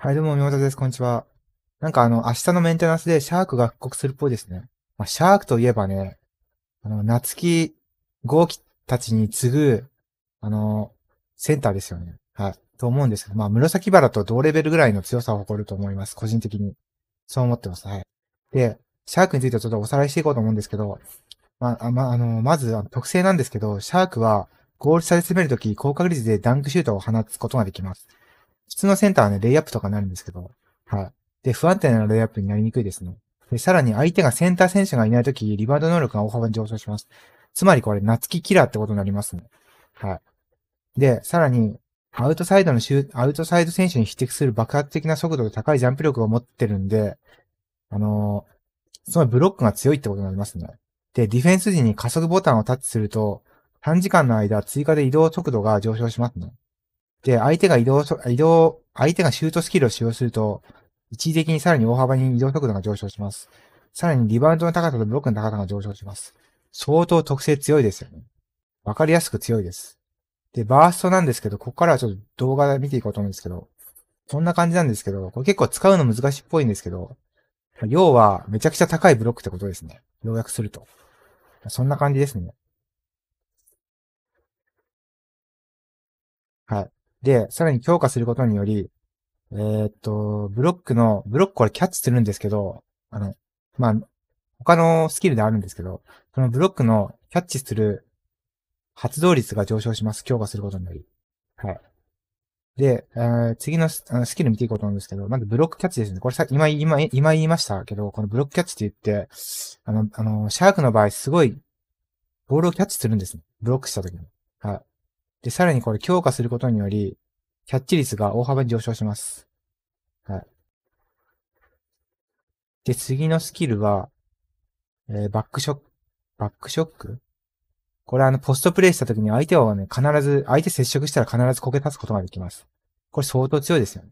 はい、どうも、宮本です。こんにちは。なんかあの、明日のメンテナンスでシャークが復刻するっぽいですね。まあ、シャークといえばね、あの、夏木豪輝たちに次ぐ、あの、センターですよね。はい。と思うんですけど、まあ、紫原と同レベルぐらいの強さを誇ると思います。個人的に。そう思ってます。はい。で、シャークについてちょっとおさらいしていこうと思うんですけど、まあ、まあ、あの、まず、特性なんですけど、シャークは、ゴール下で攻めるとき、高確率でダンクシュートを放つことができます。普通のセンターはね、レイアップとかになるんですけど、はい。で、不安定なレイアップになりにくいですね。で、さらに相手がセンター選手がいないとき、リバウンド能力が大幅に上昇します。つまりこれ、夏木キラーってことになりますね。はい。で、さらに、アウトサイドのシュアウトサイド選手に匹敵する爆発的な速度で高いジャンプ力を持ってるんで、あのー、そのブロックが強いってことになりますね。で、ディフェンス時に加速ボタンをタッチすると、短時間の間追加で移動速度が上昇しますね。で、相手が移動、移動、相手がシュートスキルを使用すると、一時的にさらに大幅に移動速度が上昇します。さらにリバウンドの高さとブロックの高さが上昇します。相当特性強いですよね。わかりやすく強いです。で、バーストなんですけど、ここからはちょっと動画で見ていこうと思うんですけど、こんな感じなんですけど、これ結構使うの難しいっぽいんですけど、要はめちゃくちゃ高いブロックってことですね。要約すると。そんな感じですね。はい。で、さらに強化することにより、えー、っと、ブロックの、ブロックこれキャッチするんですけど、あの、まあ、他のスキルであるんですけど、そのブロックのキャッチする発動率が上昇します。強化することにより。はい。で、えー、次のススキル見ていこうと思うんですけど、まずブロックキャッチですね。これさ、今、今、今言いましたけど、このブロックキャッチって言って、あの、あの、シャークの場合すごい、ボールをキャッチするんですね。ブロックした時に。はい。で、さらにこれ強化することにより、キャッチ率が大幅に上昇します。はい。で、次のスキルは、えー、バックショック、バックショックこれあの、ポストプレイした時に相手をね、必ず、相手接触したら必ずこけ出すことができます。これ相当強いですよね。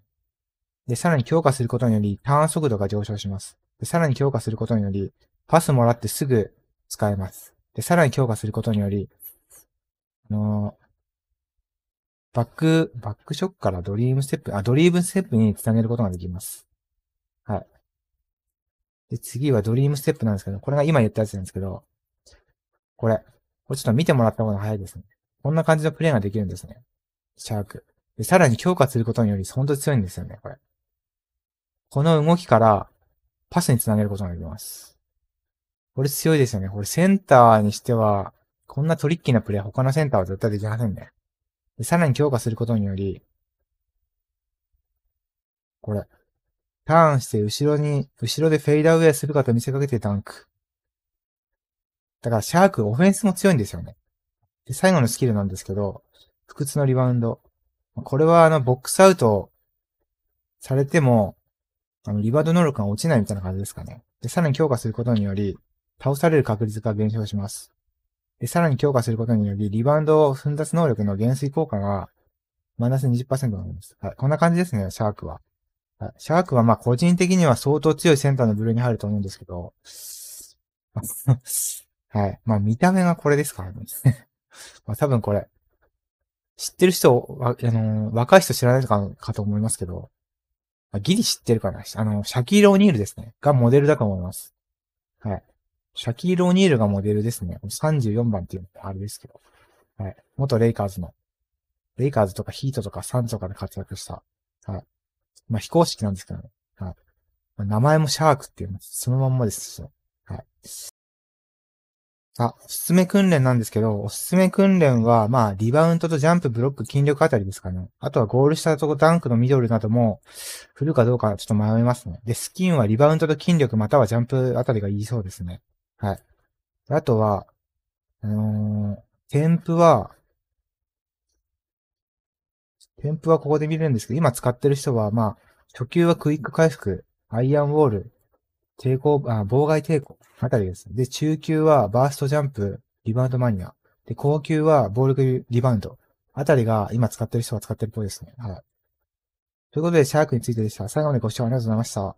で、さらに強化することにより、ターン速度が上昇します。で、さらに強化することにより、パスもらってすぐ使えます。で、さらに強化することにより、あのー、バック、バックショックからドリームステップ、あ、ドリームステップにつなげることができます。はい。で、次はドリームステップなんですけど、これが今言ったやつなんですけど、これ。これちょっと見てもらった方が早いですね。こんな感じのプレイができるんですね。シャーク。で、さらに強化することにより、ほんと強いんですよね、これ。この動きから、パスにつなげることができます。これ強いですよね。これセンターにしては、こんなトリッキーなプレイ、他のセンターは絶対できませんね。さらに強化することにより、これ、ターンして後ろに、後ろでフェイダーウェイするかと見せかけてタンク。だからシャーク、オフェンスも強いんですよね。で、最後のスキルなんですけど、不屈のリバウンド。これはあの、ボックスアウトされても、あの、リバウンド能力が落ちないみたいな感じですかね。で、さらに強化することにより、倒される確率が減少します。さらに強化することにより、リバウンド奮発能力の減衰効果がマイナス20%になります。はい。こんな感じですね、シャークは。はい、シャークはまあ個人的には相当強いセンターの部類に入ると思うんですけど、はい。まあ見た目がこれですからね。まあ多分これ、知ってる人、あのー、若い人知らないかかと思いますけど、まあ、ギリ知ってるかな。あの、シャキーロ・オニールですね。がモデルだと思います。はい。シャキール・オニールがモデルですね。34番っていうのてあれですけど。はい。元レイカーズの。レイカーズとかヒートとかサンズとかで活躍した。はい。まあ、非公式なんですけどね。はい。まあ、名前もシャークっていうの、そのまんまですはい。あ、おすすめ訓練なんですけど、おすすめ訓練は、まあ、リバウンドとジャンプ、ブロック、筋力あたりですかね。あとはゴールしたとこダンクのミドルなども、振るかどうかちょっと迷いますね。で、スキンはリバウンドと筋力またはジャンプあたりがいいそうですね。はい。あとは、あのー、添付は、添付はここで見れるんですけど、今使ってる人は、まあ、初級はクイック回復、アイアンウォール、抵抗、あ妨害抵抗あたりです。で、中級はバーストジャンプ、リバウンドマニア。で、高級は暴力リバウンド。あたりが今使ってる人が使ってるっぽいですね。はい。ということで、シャークについてでした。最後までご視聴ありがとうございました。